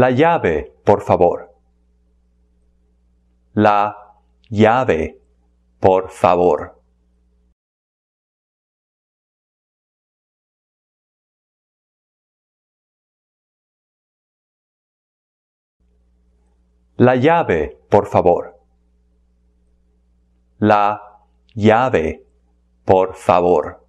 La llave, por favor. La llave, por favor. La llave, por favor. La llave, por favor.